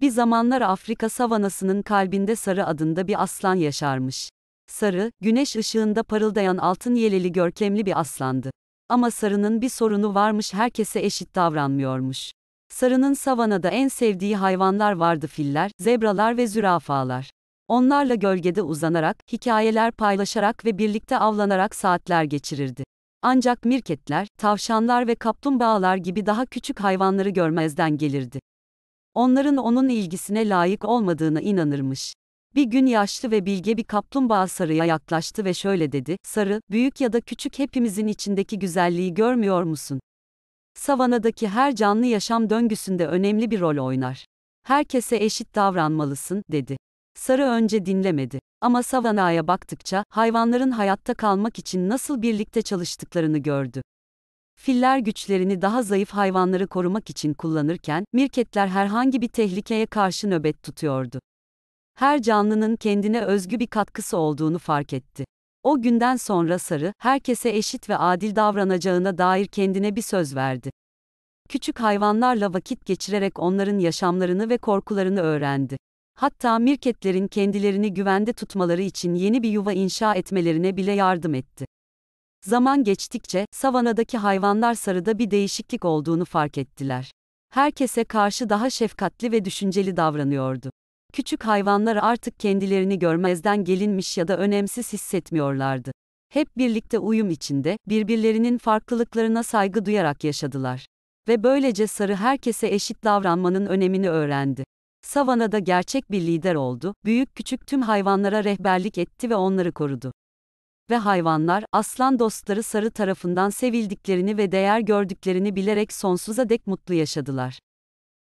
Bir zamanlar Afrika savanasının kalbinde Sarı adında bir aslan yaşarmış. Sarı, güneş ışığında parıldayan altın yeleli görkemli bir aslandı. Ama Sarı'nın bir sorunu varmış herkese eşit davranmıyormuş. Sarı'nın savanada en sevdiği hayvanlar vardı filler, zebralar ve zürafalar. Onlarla gölgede uzanarak, hikayeler paylaşarak ve birlikte avlanarak saatler geçirirdi. Ancak mirketler, tavşanlar ve kaplumbağalar gibi daha küçük hayvanları görmezden gelirdi onların onun ilgisine layık olmadığına inanırmış. Bir gün yaşlı ve bilge bir kaplumbağa sarıya yaklaştı ve şöyle dedi, sarı, büyük ya da küçük hepimizin içindeki güzelliği görmüyor musun? Savanadaki her canlı yaşam döngüsünde önemli bir rol oynar. Herkese eşit davranmalısın, dedi. Sarı önce dinlemedi. Ama savanaya baktıkça, hayvanların hayatta kalmak için nasıl birlikte çalıştıklarını gördü filler güçlerini daha zayıf hayvanları korumak için kullanırken, mirketler herhangi bir tehlikeye karşı nöbet tutuyordu. Her canlının kendine özgü bir katkısı olduğunu fark etti. O günden sonra Sarı, herkese eşit ve adil davranacağına dair kendine bir söz verdi. Küçük hayvanlarla vakit geçirerek onların yaşamlarını ve korkularını öğrendi. Hatta mirketlerin kendilerini güvende tutmaları için yeni bir yuva inşa etmelerine bile yardım etti. Zaman geçtikçe, savanadaki hayvanlar sarıda bir değişiklik olduğunu fark ettiler. Herkese karşı daha şefkatli ve düşünceli davranıyordu. Küçük hayvanlar artık kendilerini görmezden gelinmiş ya da önemsiz hissetmiyorlardı. Hep birlikte uyum içinde, birbirlerinin farklılıklarına saygı duyarak yaşadılar. Ve böylece sarı herkese eşit davranmanın önemini öğrendi. Savana'da gerçek bir lider oldu, büyük küçük tüm hayvanlara rehberlik etti ve onları korudu ve hayvanlar, aslan dostları sarı tarafından sevildiklerini ve değer gördüklerini bilerek sonsuza dek mutlu yaşadılar.